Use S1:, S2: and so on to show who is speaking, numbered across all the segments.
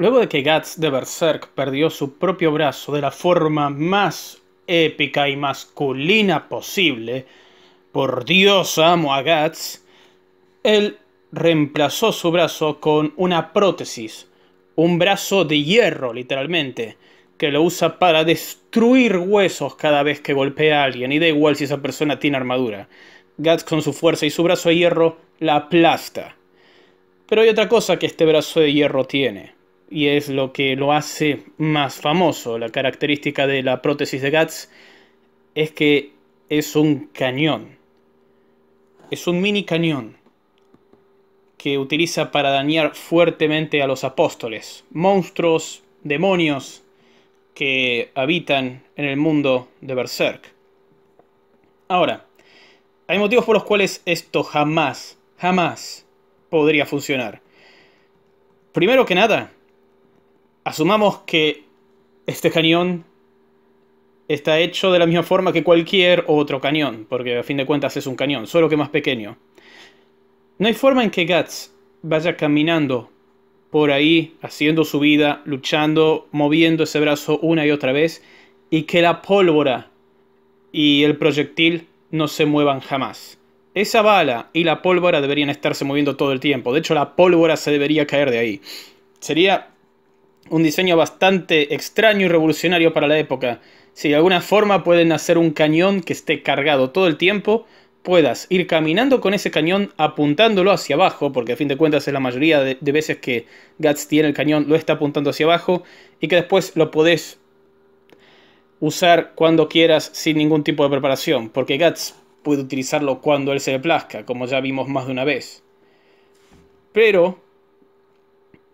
S1: Luego de que Guts de Berserk perdió su propio brazo de la forma más épica y masculina posible, por Dios amo a Guts, él reemplazó su brazo con una prótesis, un brazo de hierro literalmente, que lo usa para destruir huesos cada vez que golpea a alguien, y da igual si esa persona tiene armadura. Guts con su fuerza y su brazo de hierro la aplasta. Pero hay otra cosa que este brazo de hierro tiene y es lo que lo hace más famoso. La característica de la prótesis de Guts es que es un cañón. Es un mini cañón que utiliza para dañar fuertemente a los apóstoles, monstruos, demonios que habitan en el mundo de Berserk. Ahora, hay motivos por los cuales esto jamás, jamás podría funcionar. Primero que nada, asumamos que este cañón está hecho de la misma forma que cualquier otro cañón, porque a fin de cuentas es un cañón, solo que más pequeño. No hay forma en que Guts vaya caminando por ahí, haciendo su vida, luchando, moviendo ese brazo una y otra vez, y que la pólvora y el proyectil no se muevan jamás. Esa bala y la pólvora deberían estarse moviendo todo el tiempo. De hecho, la pólvora se debería caer de ahí. Sería un diseño bastante extraño y revolucionario para la época. Si de alguna forma pueden hacer un cañón que esté cargado todo el tiempo, puedas ir caminando con ese cañón apuntándolo hacia abajo, porque a fin de cuentas es la mayoría de, veces que Guts tiene el cañón, lo está apuntando hacia abajo, y que después lo podés usar cuando quieras sin ningún tipo de preparación, porque Guts puede utilizarlo cuando él se le plazca, como ya vimos más de una vez. Pero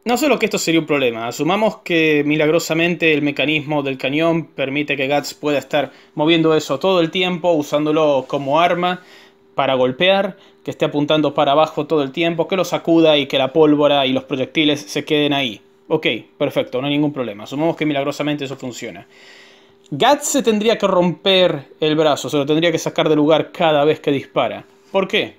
S1: no solo que esto sería un problema, asumamos que milagrosamente el mecanismo del cañón permite que Guts pueda estar moviendo eso todo el tiempo, usándolo como arma para golpear, que esté apuntando para abajo todo el tiempo, que lo sacuda y que la pólvora y los proyectiles se queden ahí. Ok, perfecto, no hay ningún problema, asumamos que milagrosamente eso funciona. Guts se tendría que romper el brazo, se lo tendría que sacar de lugar cada vez que dispara. ¿Por qué?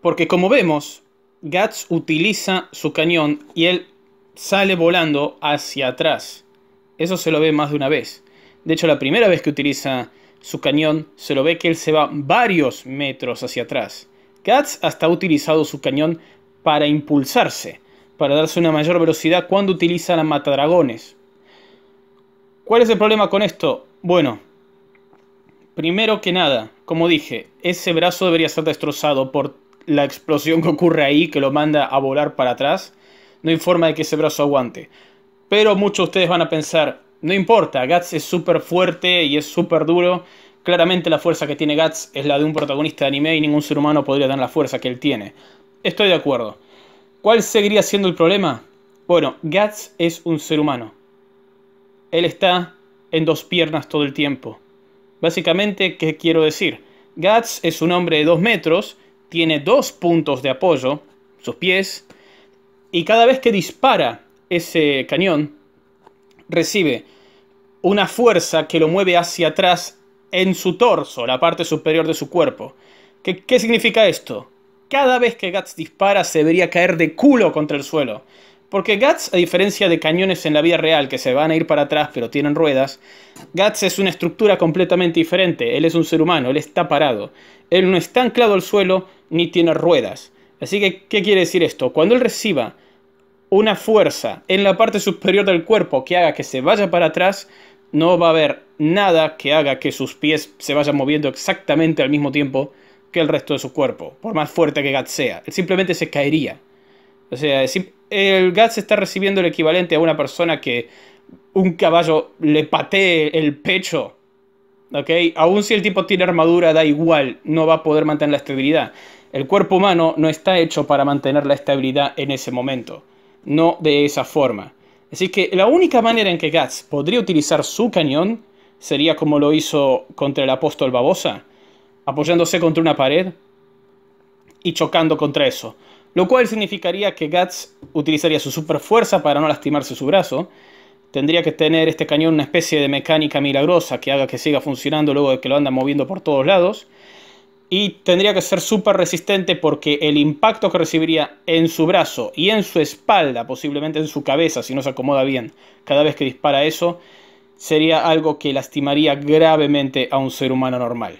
S1: Porque como vemos, Guts utiliza su cañón y él sale volando hacia atrás. Eso se lo ve más de una vez. De hecho, la primera vez que utiliza su cañón, se lo ve que él se va varios metros hacia atrás. Guts hasta ha utilizado su cañón para impulsarse, para darse una mayor velocidad cuando utiliza la matadragones. ¿Cuál es el problema con esto? Bueno, primero que nada, como dije, ese brazo debería ser destrozado por la explosión que ocurre ahí, que lo manda a volar para atrás, no informa de que ese brazo aguante. Pero muchos de ustedes van a pensar, no importa, Guts es súper fuerte y es súper duro. Claramente la fuerza que tiene Guts es la de un protagonista de anime y ningún ser humano podría dar la fuerza que él tiene. Estoy de acuerdo. ¿Cuál seguiría siendo el problema? Bueno, Guts es un ser humano. Él está en dos piernas todo el tiempo. Básicamente, ¿qué quiero decir? Guts es un hombre de dos metros tiene dos puntos de apoyo, sus pies, y cada vez que dispara ese cañón, recibe una fuerza que lo mueve hacia atrás en su torso, la parte superior de su cuerpo. ¿Qué, significa esto? Cada vez que Guts dispara se debería caer de culo contra el suelo. Porque Guts, a diferencia de cañones en la vida real que se van a ir para atrás pero tienen ruedas, Guts es una estructura completamente diferente. Él es un ser humano, él está parado. Él no está anclado al suelo ni tiene ruedas. Así que, ¿qué quiere decir esto? Cuando él reciba una fuerza en la parte superior del cuerpo que haga que se vaya para atrás, no va a haber nada que haga que sus pies se vayan moviendo exactamente al mismo tiempo que el resto de su cuerpo, por más fuerte que Gats sea. Él simplemente se caería. O sea, el Gats está recibiendo el equivalente a una persona que un caballo le patee el pecho. ¿Ok? Aún si el tipo tiene armadura, da igual, no va a poder mantener la estabilidad. El cuerpo humano no está hecho para mantener la estabilidad en ese momento, no de esa forma. Así que la única manera en que Guts podría utilizar su cañón sería como lo hizo contra el apóstol Babosa, apoyándose contra una pared y chocando contra eso, lo cual significaría que Guts utilizaría su superfuerza para no lastimarse su brazo, tendría que tener este cañón una especie de mecánica milagrosa que haga que siga funcionando luego de que lo andan moviendo por todos lados, y tendría que ser súper resistente porque el impacto que recibiría en su brazo y en su espalda, posiblemente en su cabeza, si no se acomoda bien, cada vez que dispara eso, sería algo que lastimaría gravemente a un ser humano normal.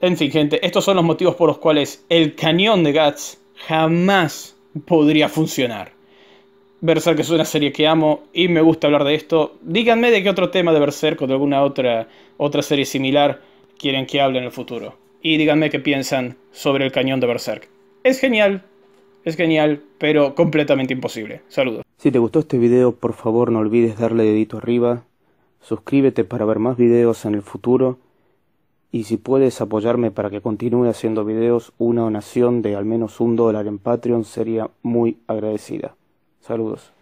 S1: En fin, gente, estos son los motivos por los cuales el cañón de Guts jamás podría funcionar. Berserk es una serie que amo y me gusta hablar de esto. Díganme de qué otro tema de Berserk o de alguna otra, otra serie similar quieren que hable en el futuro y díganme qué piensan sobre el cañón de Berserk. Es genial, es genial, pero completamente imposible. Saludos. Si te gustó este video, por favor no olvides darle dedito arriba, suscríbete para ver más videos en el futuro y si puedes apoyarme para que continúe haciendo videos, una donación de al menos un dólar en Patreon sería muy agradecida. Saludos.